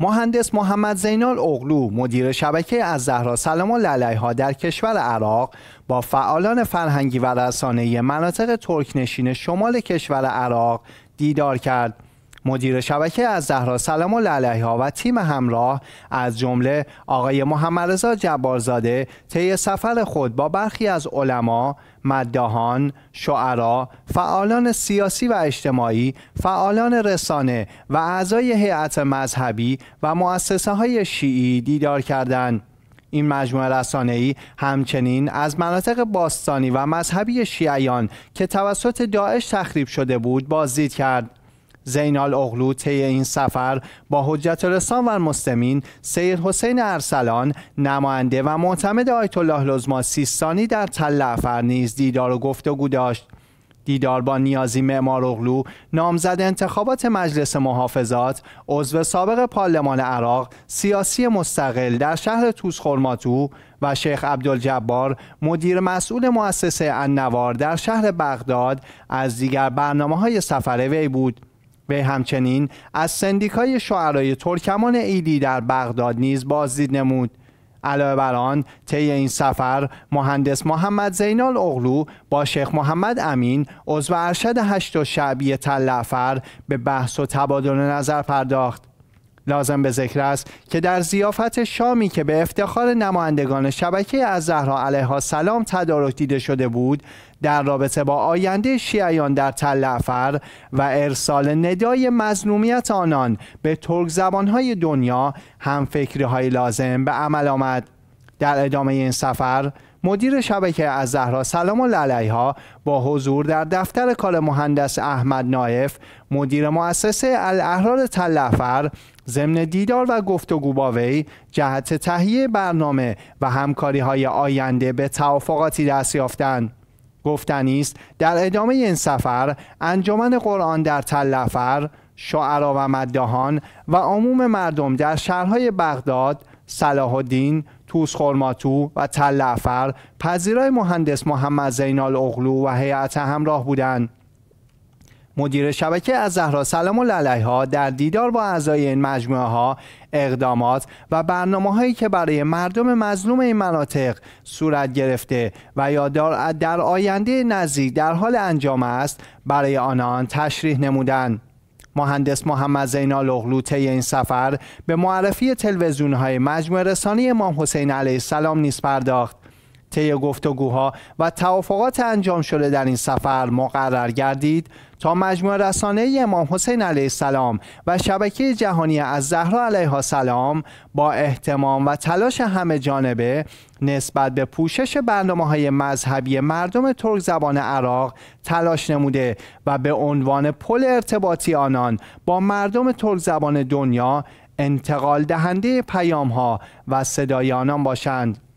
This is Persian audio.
مهندس محمد زینال اغلو مدیر شبکه از زهرا سلام علیها در کشور عراق با فعالان فرهنگی و رسانه مناطق ترکنشین شمال کشور عراق دیدار کرد مدیر شبکه از زهرا سلام و علیها و تیم همراه از جمله آقای محمد رضا جبارزاده طی سفر خود با برخی از علما، مداهان، شعرا، فعالان سیاسی و اجتماعی، فعالان رسانه و اعضای هیئت مذهبی و مؤسسه های شیعی دیدار کردند. این مجموعه ای همچنین از مناطق باستانی و مذهبی شیعیان که توسط داعش تخریب شده بود بازدید کرد. زینال اغلو طی این سفر با حجت رسان و مستمین سید حسین ارسلان نماینده و معتمد آیت الله لزما سیستانی در تل نیز دیدار و گفتگو داشت دیدار با نیازی معمار اغلو نامزد انتخابات مجلس محافظات عضو سابق پارلمان عراق سیاسی مستقل در شهر توس و شیخ عبدالجبار مدیر مسئول مؤسسه انوار در شهر بغداد از دیگر برنامه های سفر وی بود وی همچنین از سندیکای شعرای ترکمان ایدی در بغداد نیز بازدید نمود علاوه بر آن طی این سفر مهندس محمد زینال اغلو با شیخ محمد امین عضو ارشد هشت و شعبی تلعفر به بحث و تبادل نظر پرداخت لازم به ذکر است که در زیافت شامی که به افتخار نمایندگان شبکه از زهرا علیها سلام تدارک دیده شده بود در رابطه با آینده شیعیان در افر و ارسال ندای مظلومیت آنان به ترک زبانهای دنیا هم های لازم به عمل آمد در ادامه این سفر مدیر شبکه از زهرا سلام الله علیها با حضور در دفتر کار مهندس احمد نایف مدیر مؤسسه الاحرار تلفر ضمن دیدار و گفتگو با وی جهت تهیه برنامه و همکاری های آینده به توافقاتی دست یافتند گفتنی است در ادامه این سفر انجمن قرآن در تلفر شعرا و مداهان و عموم مردم در شهرهای بغداد صلاح الدین توس خورماتو و تلعفر پذیرای مهندس محمد زینال اغلو و هیئت همراه بودند مدیر شبکه از زهرا سلام و ها در دیدار با اعضای این مجموعه ها اقدامات و برنامه هایی که برای مردم مظلوم این مناطق صورت گرفته و یا در آینده نزدیک در حال انجام است برای آنان تشریح نمودند. مهندس محمد زینال اغلو این سفر به معرفی های مجموع رسانی امام حسین علیه السلام نیز پرداخت طی گفتگوها و توافقات انجام شده در این سفر مقرر گردید تا مجموعه رسانه امام حسین علیه السلام و شبکه جهانی از زهرا علیه السلام با احتمام و تلاش همه جانبه نسبت به پوشش برنامه های مذهبی مردم ترک زبان عراق تلاش نموده و به عنوان پل ارتباطی آنان با مردم ترک زبان دنیا انتقال دهنده پیام ها و صدای آنان باشند